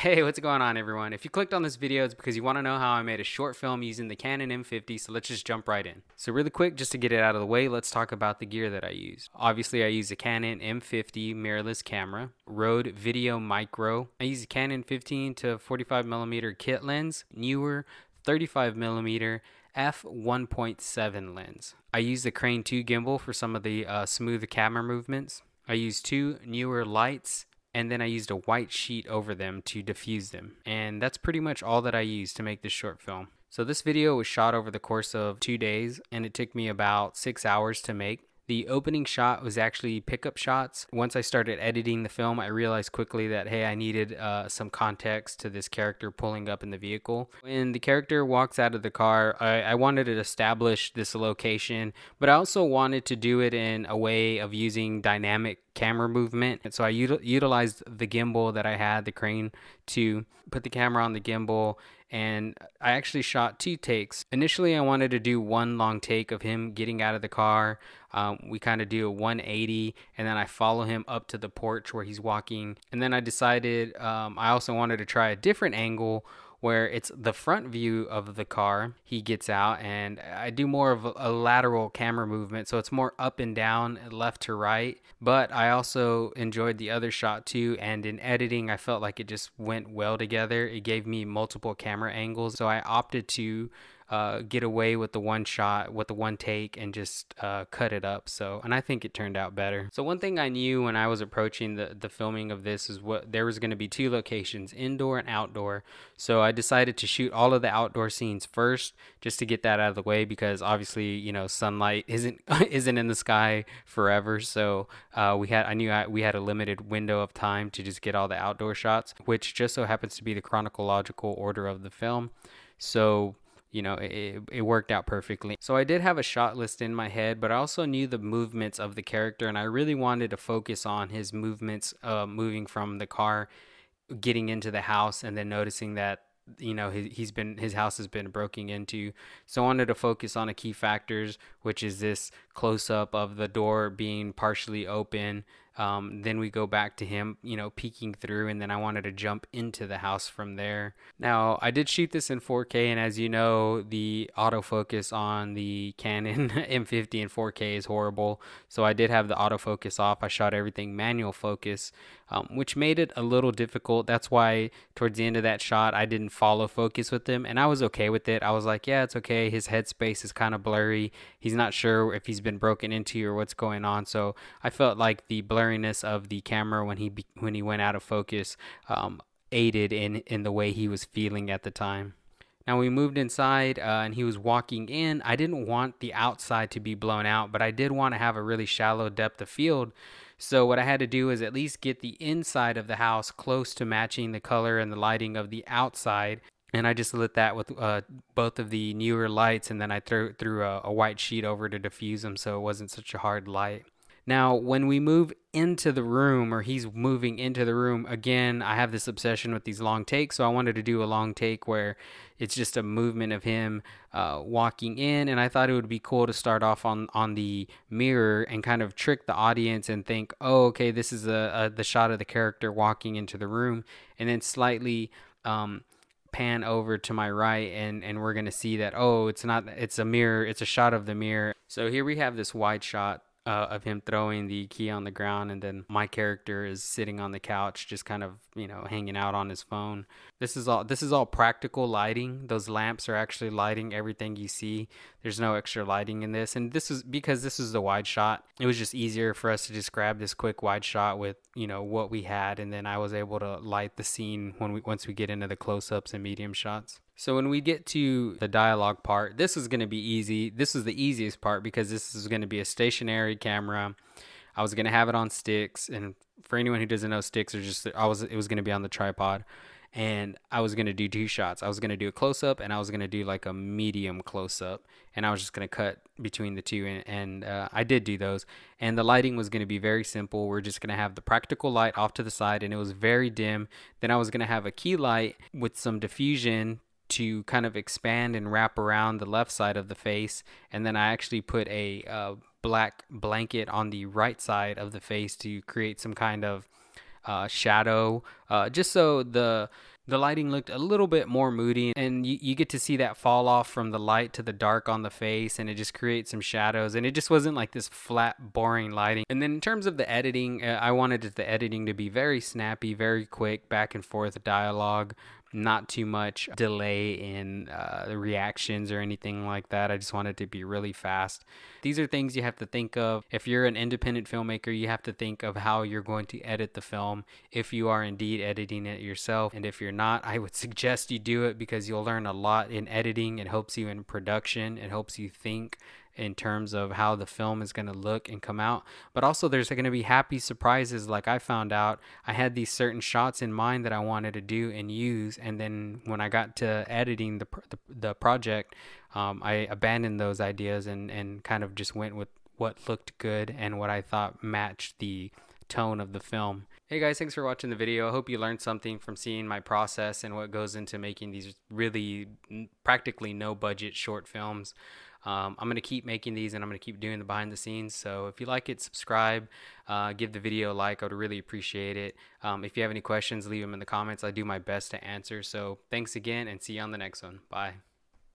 Hey, what's going on everyone? If you clicked on this video, it's because you want to know how I made a short film using the Canon M50, so let's just jump right in. So really quick, just to get it out of the way, let's talk about the gear that I use. Obviously, I use a Canon M50 mirrorless camera, Rode Video Micro. I use a Canon 15 to 45 millimeter kit lens, newer 35 millimeter f 1.7 lens. I use the Crane 2 gimbal for some of the uh, smooth camera movements. I use two newer lights and then I used a white sheet over them to diffuse them. And that's pretty much all that I used to make this short film. So this video was shot over the course of two days and it took me about six hours to make. The opening shot was actually pickup shots. Once I started editing the film, I realized quickly that, hey, I needed uh, some context to this character pulling up in the vehicle. When the character walks out of the car, I, I wanted to establish this location, but I also wanted to do it in a way of using dynamic camera movement. so I util- utilized the gimbal that I had, the crane, to put the camera on the gimbal. And I actually shot two takes. Initially, I wanted to do one long take of him getting out of the car. Um, we kind of do a 180, and then I follow him up to the porch where he's walking. And then I decided um, I also wanted to try a different angle where it's the front view of the car he gets out and I do more of a lateral camera movement so it's more up and down left to right but I also enjoyed the other shot too and in editing I felt like it just went well together it gave me multiple camera angles so I opted to uh, get away with the one shot, with the one take, and just uh, cut it up. So, and I think it turned out better. So, one thing I knew when I was approaching the, the filming of this is what there was going to be two locations, indoor and outdoor. So, I decided to shoot all of the outdoor scenes first, just to get that out of the way, because obviously, you know, sunlight isn't isn't in the sky forever. So, uh, we had I knew I, we had a limited window of time to just get all the outdoor shots, which just so happens to be the chronological order of the film. So you know, it, it worked out perfectly. So I did have a shot list in my head, but I also knew the movements of the character, and I really wanted to focus on his movements uh, moving from the car, getting into the house, and then noticing that you know he, he's been his house has been broken into so i wanted to focus on a key factors which is this close up of the door being partially open um, then we go back to him, you know, peeking through, and then I wanted to jump into the house from there. Now, I did shoot this in 4K, and as you know, the autofocus on the Canon M50 in 4K is horrible. So I did have the autofocus off. I shot everything manual focus, um, which made it a little difficult. That's why towards the end of that shot, I didn't follow focus with him, and I was okay with it. I was like, yeah, it's okay. His headspace is kind of blurry. He's not sure if he's been broken into or what's going on. So I felt like the blurring blurriness of the camera when he when he went out of focus um, aided in in the way he was feeling at the time. Now we moved inside uh, and he was walking in. I didn't want the outside to be blown out, but I did want to have a really shallow depth of field. So what I had to do is at least get the inside of the house close to matching the color and the lighting of the outside. And I just lit that with uh, both of the newer lights, and then I threw, threw a, a white sheet over to diffuse them so it wasn't such a hard light. Now, when we move into the room, or he's moving into the room, again, I have this obsession with these long takes. So I wanted to do a long take where it's just a movement of him uh, walking in. And I thought it would be cool to start off on, on the mirror and kind of trick the audience and think, oh, okay, this is a, a the shot of the character walking into the room. And then slightly. Um, pan over to my right and and we're going to see that oh it's not it's a mirror it's a shot of the mirror so here we have this wide shot uh, of him throwing the key on the ground, and then my character is sitting on the couch, just kind of you know hanging out on his phone. This is all this is all practical lighting. Those lamps are actually lighting everything you see. There's no extra lighting in this, and this is because this is the wide shot. It was just easier for us to just grab this quick wide shot with you know what we had, and then I was able to light the scene when we once we get into the close-ups and medium shots. So when we get to the dialogue part, this is going to be easy. This is the easiest part because this is going to be a stationary camera. I was going to have it on sticks and for anyone who doesn't know sticks are just I was it was going to be on the tripod and I was going to do two shots. I was going to do a close up and I was going to do like a medium close up and I was just going to cut between the two and, and uh, I did do those and the lighting was going to be very simple. We're just going to have the practical light off to the side and it was very dim. Then I was going to have a key light with some diffusion to kind of expand and wrap around the left side of the face. And then I actually put a uh, black blanket on the right side of the face to create some kind of uh, shadow, uh, just so the the lighting looked a little bit more moody and you, you, get to see that fall off from the light to the dark on the face and it just creates some shadows and it just wasn't like this flat boring lighting and then in terms of the editing uh, i wanted the editing to be very snappy very quick back and forth dialogue not too much delay in uh, reactions or anything like that. I just want it to be really fast. These are things you have to think of. If you're an independent filmmaker, you have to think of how you're going to edit the film if you are indeed editing it yourself. And if you're not, I would suggest you do it because you'll learn a lot in editing. It helps you in production, it helps you think in terms of how the film is going to look and come out. But also, there's going to be happy surprises. Like I found out, I had these certain shots in mind that I wanted to do and use, and then when I got to editing the the, the project, um, I abandoned those ideas and and kind of just went with what looked good and what I thought matched the tone of the film. Hey guys, thanks for watching the video. I hope you learned something from seeing my process and what goes into making these really practically no budget short films. Um, I'm going to keep making these and I'm going to keep doing the behind the scenes. So if you like it, subscribe, uh, give the video a like. I would really appreciate it. Um, if you have any questions, leave them in the comments. I do my best to answer. So thanks again and see you on the next one. Bye.